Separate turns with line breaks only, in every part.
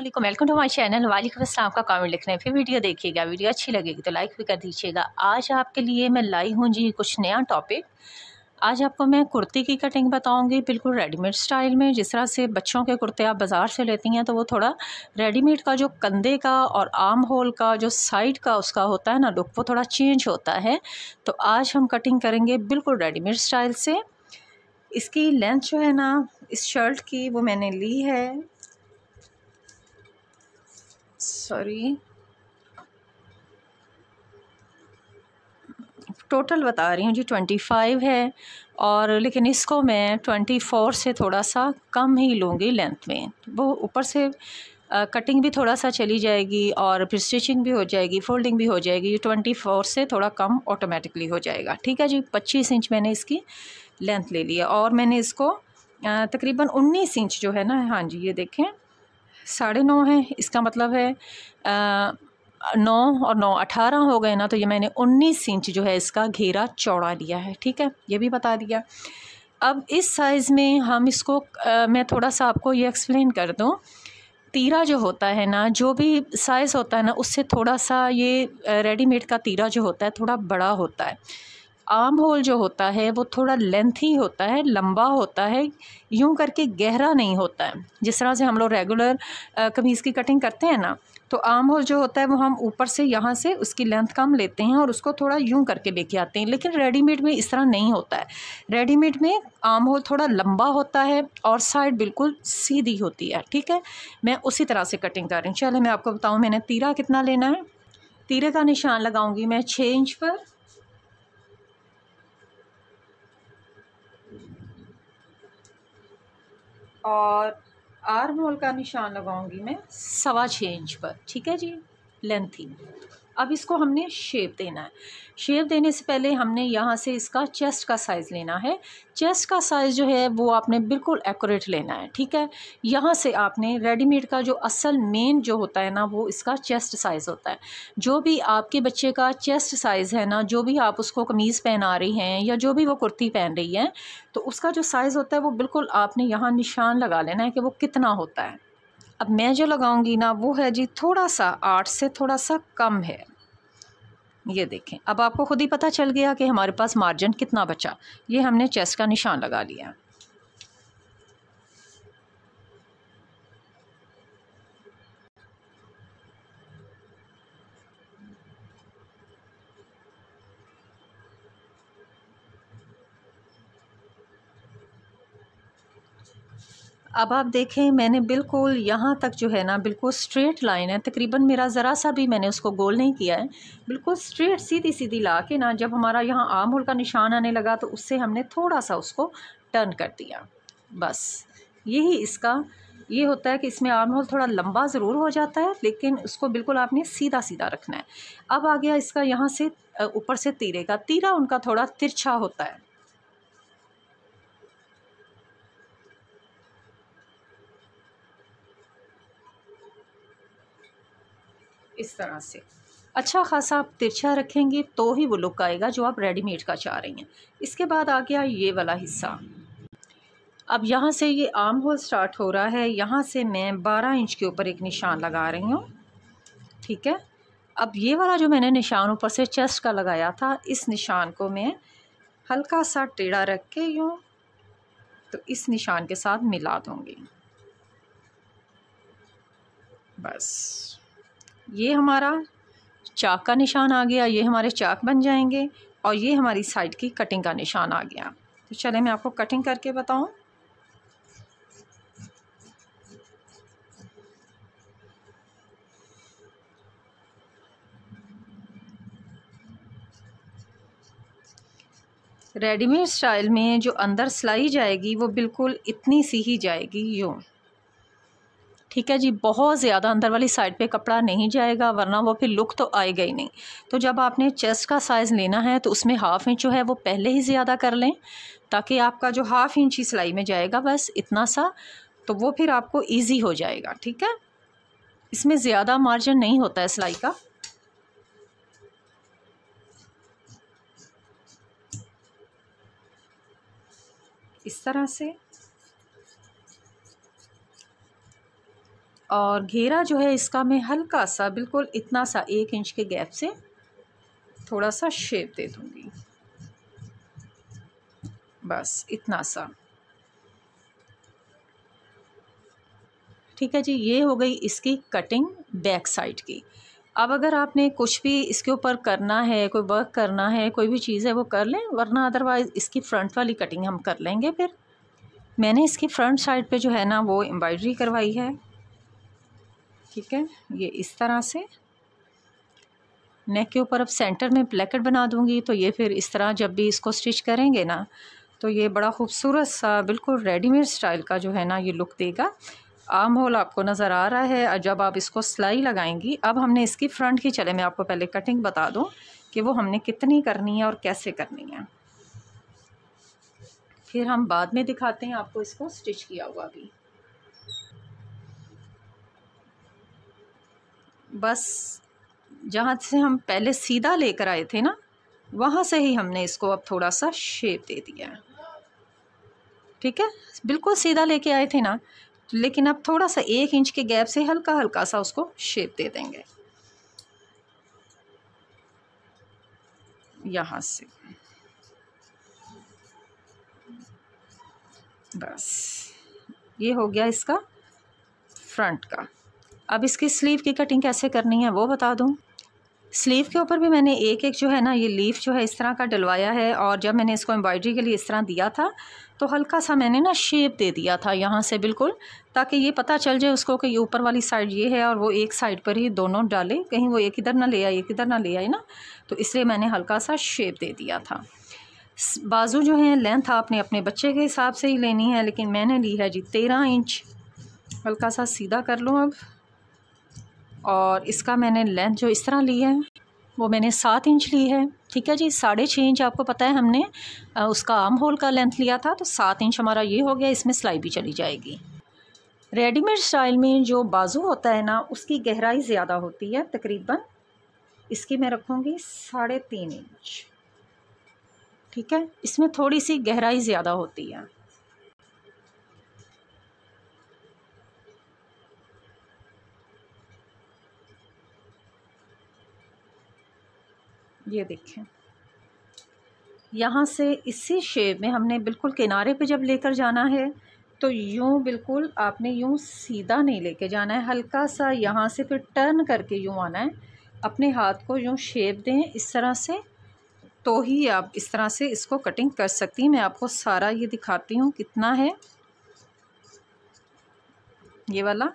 अल्लाम welcome to हमारे channel वालेकुम असलम का कमेंट लिखने फिर वीडियो देखिएगा वीडियो अच्छी लगेगी तो लाइक भी कर दीजिएगा आज आपके लिए मैं लाई हूँ जी कुछ नया टॉपिक आज आपको मैं कुर्ती की कटिंग बताऊंगी बिल्कुल रेडीमेड स्टाइल में जिस तरह से बच्चों के कुर्ते आप बाज़ार से लेती हैं तो वो थोड़ा रेडीमेड का जो कंधे का और आर्म होल का जो साइड का उसका होता है ना लुक वो थोड़ा चेंज होता है तो आज हम कटिंग करेंगे बिल्कुल रेडीमेड स्टाइल से इसकी लेंथ जो है ना इस शर्ट की वो मैंने ली है सॉरी टोटल बता रही हूँ जी ट्वेंटी फाइव है और लेकिन इसको मैं ट्वेंटी फोर से थोड़ा सा कम ही लूँगी लेंथ में वो ऊपर से आ, कटिंग भी थोड़ा सा चली जाएगी और फिर स्टिचिंग भी हो जाएगी फोल्डिंग भी हो जाएगी ट्वेंटी फोर से थोड़ा कम ऑटोमेटिकली हो जाएगा ठीक है जी पच्चीस इंच मैंने इसकी लेंथ ले ली है और मैंने इसको तकरीबन उन्नीस इंच जो है ना हाँ जी ये देखें साढ़े नौ है इसका मतलब है आ, नौ और नौ अठारह हो गए ना तो ये मैंने उन्नीस इंच जो है इसका घेरा चौड़ा लिया है ठीक है ये भी बता दिया अब इस साइज़ में हम इसको आ, मैं थोड़ा सा आपको ये एक्सप्लेन कर दूँ तीरा जो होता है ना जो भी साइज़ होता है ना उससे थोड़ा सा ये रेडीमेड का तीरा जो होता है थोड़ा बड़ा होता है आर्म होल जो होता है वो थोड़ा लेंथी होता है लंबा होता है यूं करके गहरा नहीं होता है जिस तरह से हम लोग रेगुलर कमीज़ की कटिंग करते हैं ना तो आर्म होल जो होता है वो हम ऊपर से यहाँ से उसकी लेंथ कम लेते हैं और उसको थोड़ा यूं करके लेके आते हैं लेकिन रेडीमेड में इस तरह नहीं होता है रेडीमेड में आर्म होल थोड़ा लंबा होता है और साइड बिल्कुल सीधी होती है ठीक है मैं उसी तरह से कटिंग कर रही हूँ चले मैं आपको बताऊँ मैंने तीरा कितना लेना है तीरे का निशान लगाऊंगी मैं छः इंच पर और आर्म होल का निशान लगाऊंगी मैं सवा छः इंच पर ठीक है जी लेंथी अब इसको हमने शेप देना है शेप देने से पहले हमने यहाँ से इसका चेस्ट का साइज़ लेना है चेस्ट का साइज़ जो है वो आपने बिल्कुल एक्यूरेट लेना है ठीक है यहाँ से आपने रेडीमेड का जो असल मेन जो होता है ना वो इसका चेस्ट साइज़ होता है जो भी आपके बच्चे का चेस्ट साइज़ है ना जो भी आप उसको कमीज़ पहना रही हैं या जो भी वो कुर्ती पहन रही है तो उसका जो साइज़ होता है वो बिल्कुल आपने यहाँ निशान लगा लेना है कि वो कितना होता है अब मैं जो लगाऊंगी ना वो है जी थोड़ा सा आठ से थोड़ा सा कम है ये देखें अब आपको खुद ही पता चल गया कि हमारे पास मार्जिन कितना बचा ये हमने चेस्ट का निशान लगा लिया अब आप देखें मैंने बिल्कुल यहाँ तक जो है ना बिल्कुल स्ट्रेट लाइन है तकरीबन मेरा ज़रा सा भी मैंने उसको गोल नहीं किया है बिल्कुल स्ट्रेट सीधी सीधी ला के ना जब हमारा यहाँ आम होल का निशान आने लगा तो उससे हमने थोड़ा सा उसको टर्न कर दिया बस यही इसका ये होता है कि इसमें आर्म होल थोड़ा लंबा ज़रूर हो जाता है लेकिन उसको बिल्कुल आपने सीधा सीधा रखना है अब आ गया इसका यहाँ से ऊपर से तीरे का तीरा उनका थोड़ा तिरछा होता है इस तरह से अच्छा खासा आप तिरछा रखेंगे तो ही वो लुक आएगा जो आप रेडीमेड का चाह रही हैं इसके बाद आ गया ये वाला हिस्सा अब यहाँ से ये आर्म होल स्टार्ट हो रहा है यहाँ से मैं बारह इंच के ऊपर एक निशान लगा रही हूँ ठीक है अब ये वाला जो मैंने निशान ऊपर से चेस्ट का लगाया था इस निशान को मैं हल्का सा टेढ़ा रख के यूँ तो इस निशान के साथ मिला दूँगी बस ये हमारा चाक का निशान आ गया ये हमारे चाक बन जाएंगे और ये हमारी साइड की कटिंग का निशान आ गया तो चले मैं आपको कटिंग करके बताऊं रेडीमेड स्टाइल में जो अंदर सिलाई जाएगी वो बिल्कुल इतनी सी ही जाएगी यूँ ठीक है जी बहुत ज़्यादा अंदर वाली साइड पे कपड़ा नहीं जाएगा वरना वो फिर लुक तो आएगा ही नहीं तो जब आपने चेस्ट का साइज़ लेना है तो उसमें हाफ़ इंच जो है वो पहले ही ज़्यादा कर लें ताकि आपका जो हाफ़ इंच ही सिलाई में जाएगा बस इतना सा तो वो फिर आपको ईजी हो जाएगा ठीक है इसमें ज़्यादा मार्जिन नहीं होता है सिलाई का इस तरह से और घेरा जो है इसका मैं हल्का सा बिल्कुल इतना सा एक इंच के गैप से थोड़ा सा शेप दे दूँगी बस इतना सा ठीक है जी ये हो गई इसकी कटिंग बैक साइड की अब अगर आपने कुछ भी इसके ऊपर करना है कोई वर्क करना है कोई भी चीज़ है वो कर लें वरना अदरवाइज़ इसकी फ़्रंट वाली कटिंग हम कर लेंगे फिर मैंने इसकी फ़्रंट साइड पे जो है ना वो एम्ब्रॉयडरी करवाई है ठीक है ये इस तरह से नेक के ऊपर अब सेंटर में ब्लैकेट बना दूंगी तो ये फिर इस तरह जब भी इसको स्टिच करेंगे ना तो ये बड़ा खूबसूरत सा बिल्कुल रेडीमेड स्टाइल का जो है ना ये लुक देगा आम होल आपको नज़र आ रहा है और जब आप इसको सिलाई लगाएंगी अब हमने इसकी फ्रंट की चले मैं आपको पहले कटिंग बता दूँ कि वो हमने कितनी करनी है और कैसे करनी है फिर हम बाद में दिखाते हैं आपको इसको स्टिच किया हुआ भी बस जहाँ से हम पहले सीधा लेकर आए थे ना वहाँ से ही हमने इसको अब थोड़ा सा शेप दे दिया है ठीक है बिल्कुल सीधा लेके आए थे ना लेकिन अब थोड़ा सा एक इंच के गैप से हल्का हल्का सा उसको शेप दे देंगे यहाँ से बस ये हो गया इसका फ्रंट का अब इसकी स्लीव की कटिंग कैसे करनी है वो बता दूँ स्लीव के ऊपर भी मैंने एक एक जो है ना ये लीफ जो है इस तरह का डलवाया है और जब मैंने इसको एम्ब्रॉयडरी के लिए इस तरह दिया था तो हल्का सा मैंने ना शेप दे दिया था यहाँ से बिल्कुल ताकि ये पता चल जाए उसको कि ये ऊपर वाली साइड ये है और वो एक साइड पर ही दोनों डाले कहीं वो एक इधर ना ले आए एक इधर ना ले आए ना तो इसलिए मैंने हल्का सा शेप दे दिया था बाजू जो है लेंथ आपने अपने बच्चे के हिसाब से ही लेनी है लेकिन मैंने ली है जी तेरह इंच हल्का सा सीधा कर लूँ अब और इसका मैंने लेंथ जो इस तरह ली है वो मैंने सात इंच ली है ठीक है जी साढ़े छः इंच आपको पता है हमने उसका आर्म होल का लेंथ लिया था तो सात इंच हमारा ये हो गया इसमें सिलाई भी चली जाएगी रेडीमेड स्टाइल में जो बाजू होता है ना उसकी गहराई ज़्यादा होती है तकरीबन इसकी मैं रखूँगी साढ़े तीन इंच ठीक है इसमें थोड़ी सी गहराई ज़्यादा होती है ये देखें यहाँ से इसी शेप में हमने बिल्कुल किनारे पे जब लेकर जाना है तो यूँ बिल्कुल आपने यूँ सीधा नहीं लेके जाना है हल्का सा यहाँ से फिर टर्न करके यूँ आना है अपने हाथ को यूँ शेप दें इस तरह से तो ही आप इस तरह से इसको कटिंग कर सकती हैं मैं आपको सारा ये दिखाती हूँ कितना है ये वाला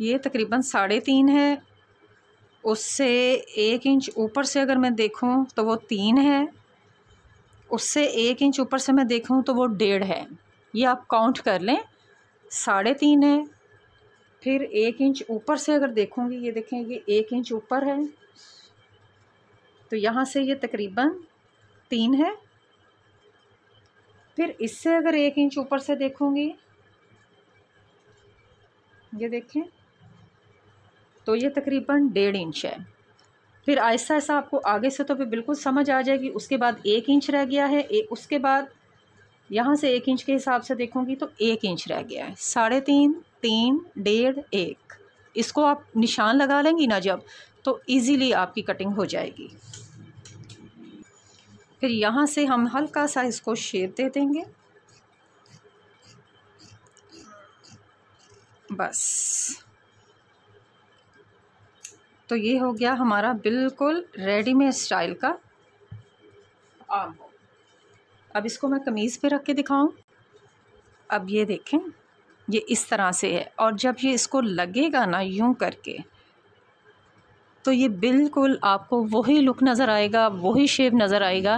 ये तकरीबन साढ़े तीन है उससे एक इंच ऊपर से अगर मैं देखूं तो वो तीन है उससे एक इंच ऊपर से मैं देखूं तो वो डेढ़ है ये आप काउंट कर लें साढ़े तीन है फिर एक इंच ऊपर से अगर देखूंगी ये देखें ये एक इंच ऊपर है तो यहाँ से ये तकरीबन तीन है फिर इससे अगर एक इंच ऊपर से देखूंगी ये देखें तो ये तकरीबन डेढ़ इंच है फिर ऐसा ऐसा आपको आगे से तो फिर बिल्कुल समझ आ जाएगी उसके बाद एक इंच रह गया है ए, उसके बाद यहाँ से एक इंच के हिसाब से देखूँगी तो एक इंच रह गया है साढ़े तीन तीन डेढ़ एक इसको आप निशान लगा लेंगी ना जब तो इजीली आपकी कटिंग हो जाएगी फिर यहाँ से हम हल्का सा इसको शेप दे देंगे बस तो ये हो गया हमारा बिल्कुल रेडीमेड स्टाइल का आम अब इसको मैं कमीज़ पे रख के दिखाऊं अब ये देखें ये इस तरह से है और जब ये इसको लगेगा ना यूं करके तो ये बिल्कुल आपको वही लुक नज़र आएगा वही शेप नज़र आएगा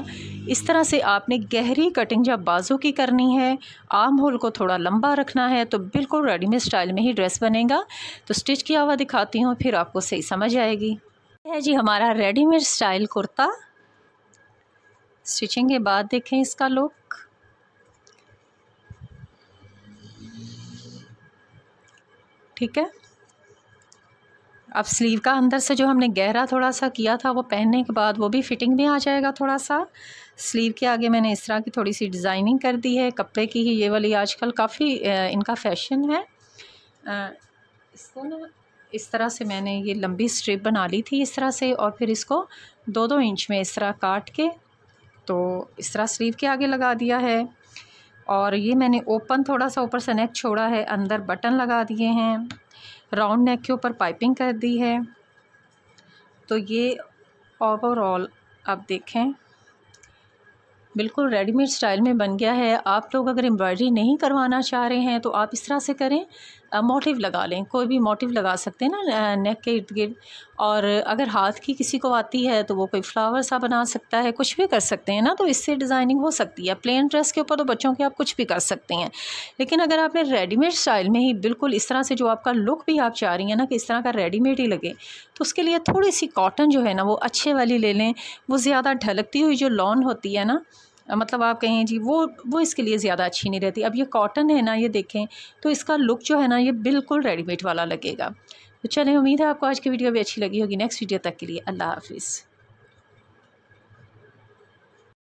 इस तरह से आपने गहरी कटिंग जब बाजू की करनी है आम होल को थोड़ा लंबा रखना है तो बिल्कुल रेडीमेड स्टाइल में ही ड्रेस बनेगा तो स्टिच किया हुआ दिखाती हूँ फिर आपको सही समझ आएगी है जी हमारा रेडीमेड स्टाइल कुर्ता स्टिचिंग के बाद देखें इसका लुक ठीक है अब स्लीव का अंदर से जो हमने गहरा थोड़ा सा किया था वो पहनने के बाद वो भी फिटिंग में आ जाएगा थोड़ा सा स्लीव के आगे मैंने इस तरह की थोड़ी सी डिज़ाइनिंग कर दी है कपड़े की ही ये वाली आजकल काफ़ी इनका फैशन है इसको ना इस तरह से मैंने ये लंबी स्ट्रिप बना ली थी इस तरह से और फिर इसको दो दो इंच में इस तरह काट के तो इस तरह स्लीव के आगे लगा दिया है और ये मैंने ओपन थोड़ा सा ऊपर से नेक छोड़ा है अंदर बटन लगा दिए हैं राउंड नेक के ऊपर पाइपिंग कर दी है तो ये ओवरऑल आप देखें बिल्कुल रेडीमेड स्टाइल में बन गया है आप लोग अगर एम्ब्रॉयडरी नहीं करवाना चाह रहे हैं तो आप इस तरह से करें मोटिव लगा लें कोई भी मोटिव लगा सकते हैं ना नेक के इर्द गिर्द और अगर हाथ की किसी को आती है तो वो कोई फ्लावर सा बना सकता है कुछ भी कर सकते हैं ना तो इससे डिज़ाइनिंग हो सकती है प्लेन ड्रेस के ऊपर तो बच्चों के आप कुछ भी कर सकते हैं लेकिन अगर आपने रेडीमेड स्टाइल में ही बिल्कुल इस तरह से जो आपका लुक भी आप चाह रही हैं ना कि इस तरह का रेडीमेड ही लगे तो उसके लिए थोड़ी सी कॉटन जो है ना वो अच्छे वाली ले लें वो ज़्यादा ढलकती हुई जो लॉन होती है ना मतलब आप कहें जी वो वो इसके लिए ज़्यादा अच्छी नहीं रहती अब ये कॉटन है ना ये देखें तो इसका लुक जो है ना ये बिल्कुल रेडीमेड वाला लगेगा तो चलें उम्मीद है आपको आज की वीडियो भी अच्छी लगी होगी नेक्स्ट वीडियो तक के लिए अल्लाह हाफिज़